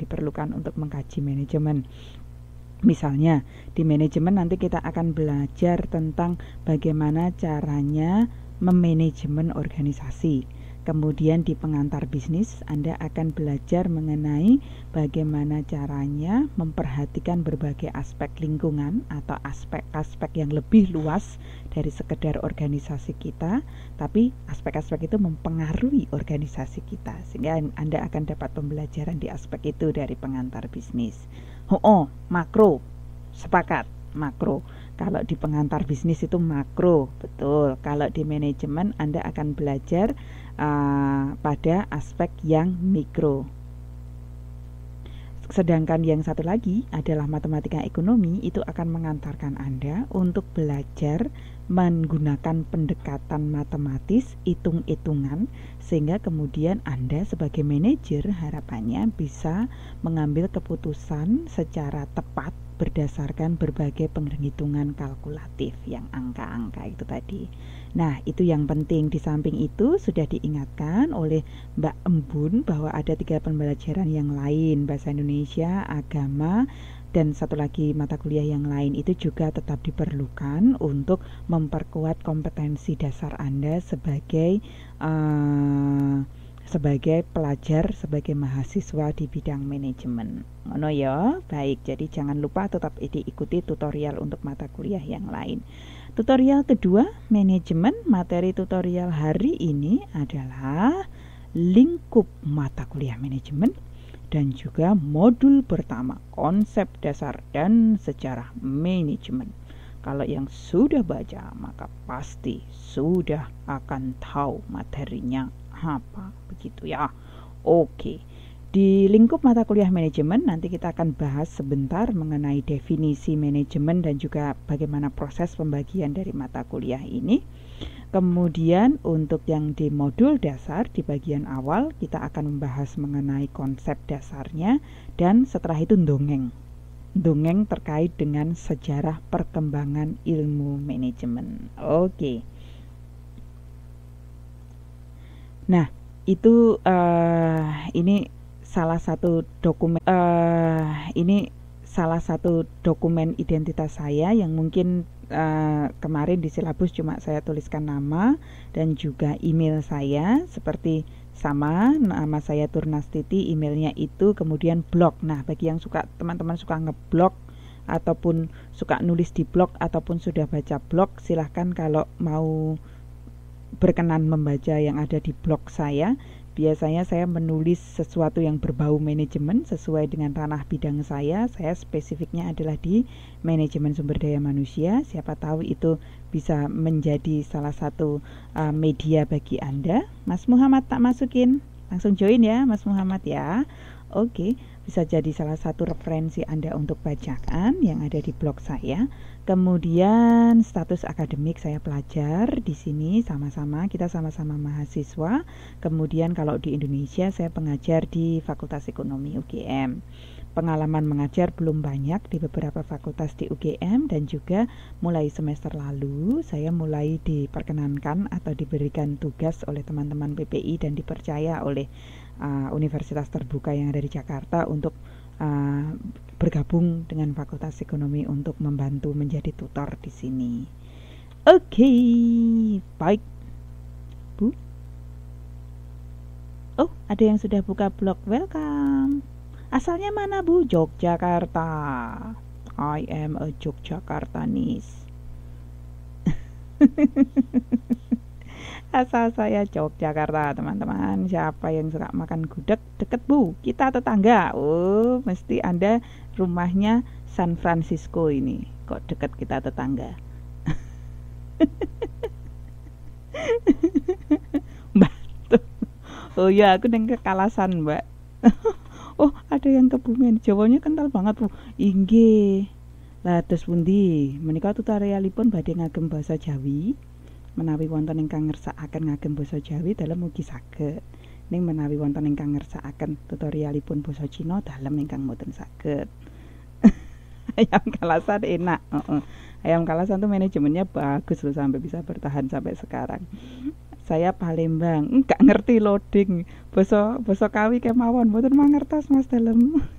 diperlukan untuk mengkaji manajemen. Misalnya, di manajemen nanti kita akan belajar tentang bagaimana caranya memanajemen organisasi Kemudian di pengantar bisnis, Anda akan belajar mengenai bagaimana caranya memperhatikan berbagai aspek lingkungan atau aspek-aspek yang lebih luas dari sekedar organisasi kita, tapi aspek-aspek itu mempengaruhi organisasi kita. Sehingga Anda akan dapat pembelajaran di aspek itu dari pengantar bisnis. Oh, oh makro. Sepakat, makro. Kalau di pengantar bisnis itu makro, betul. Kalau di manajemen Anda akan belajar Eh, pada aspek yang mikro. Sedangkan yang satu lagi adalah matematika ekonomi itu akan mengantarkan Anda untuk belajar menggunakan pendekatan matematis, hitung-hitungan sehingga kemudian Anda sebagai manajer harapannya bisa mengambil keputusan secara tepat berdasarkan berbagai penghitungan kalkulatif yang angka-angka itu tadi. Nah, itu yang penting. Di samping itu sudah diingatkan oleh Mbak Embun bahwa ada tiga pembelajaran yang lain, bahasa Indonesia, agama, dan satu lagi mata kuliah yang lain itu juga tetap diperlukan untuk memperkuat kompetensi dasar Anda sebagai uh, sebagai pelajar, sebagai mahasiswa di bidang manajemen. Ngono ya, baik. Jadi jangan lupa tetap ikuti tutorial untuk mata kuliah yang lain. Tutorial kedua, manajemen. Materi tutorial hari ini adalah lingkup mata kuliah manajemen dan juga modul pertama konsep dasar dan sejarah manajemen. Kalau yang sudah baca, maka pasti sudah akan tahu materinya apa begitu ya. Oke. Di lingkup mata kuliah manajemen nanti kita akan bahas sebentar mengenai definisi manajemen dan juga bagaimana proses pembagian dari mata kuliah ini. Kemudian untuk yang di modul dasar di bagian awal kita akan membahas mengenai konsep dasarnya dan setelah itu dongeng. Dongeng terkait dengan sejarah perkembangan ilmu manajemen. Oke. Nah, itu uh, ini salah satu dokumen uh, ini salah satu dokumen identitas saya yang mungkin uh, kemarin di silabus cuma saya tuliskan nama dan juga email saya seperti sama nama saya Turnastiti emailnya itu kemudian blog nah bagi yang suka teman-teman suka ngeblog ataupun suka nulis di blog ataupun sudah baca blog silahkan kalau mau berkenan membaca yang ada di blog saya, biasanya saya menulis sesuatu yang berbau manajemen sesuai dengan ranah bidang saya. Saya spesifiknya adalah di manajemen sumber daya manusia. Siapa tahu itu bisa menjadi salah satu uh, media bagi Anda. Mas Muhammad tak masukin. Langsung join ya Mas Muhammad ya. Oke. Okay bisa jadi salah satu referensi Anda untuk bacaan yang ada di blog saya. Kemudian status akademik saya pelajar di sini sama-sama kita sama-sama mahasiswa. Kemudian kalau di Indonesia saya pengajar di Fakultas Ekonomi UGM. Pengalaman mengajar belum banyak di beberapa fakultas di UGM dan juga mulai semester lalu saya mulai diperkenankan atau diberikan tugas oleh teman-teman PPI dan dipercaya oleh uh, universitas terbuka yang ada di Jakarta untuk uh, bergabung dengan Fakultas Ekonomi untuk membantu menjadi tutor di sini. Oke, okay, baik. Bu. Oh, ada yang sudah buka blog. Welcome. Asalnya mana, Bu? Yogyakarta. I am a Yogyakartanis. Asal saya Yogyakarta, teman-teman. Siapa yang suka makan gudeg deket Bu? Kita tetangga. Oh, mesti Anda rumahnya San Francisco ini. Kok deket kita tetangga? Mbak. Oh ya, aku neng kekalasan, Mbak. oh, ada yang kebumen. Jawabnya kental banget, Bu. Inggih. Lah terus pundi? Menika tutarelipun badhe ngagem basa Jawi? menawi wonten ingkang ngersakaken ngagem basa Jawi dalam mugi saged ning menawi wonten ingkang ngersakaken tutorialipun basa Cina dalam ingkang mboten saged ayam kalasan enak uh -uh. ayam kalasan tuh manajemennya bagus loh sampai bisa bertahan sampai sekarang saya Palembang enggak ngerti loading Boso boso kawi kemawon mboten mangertos Mas Dalem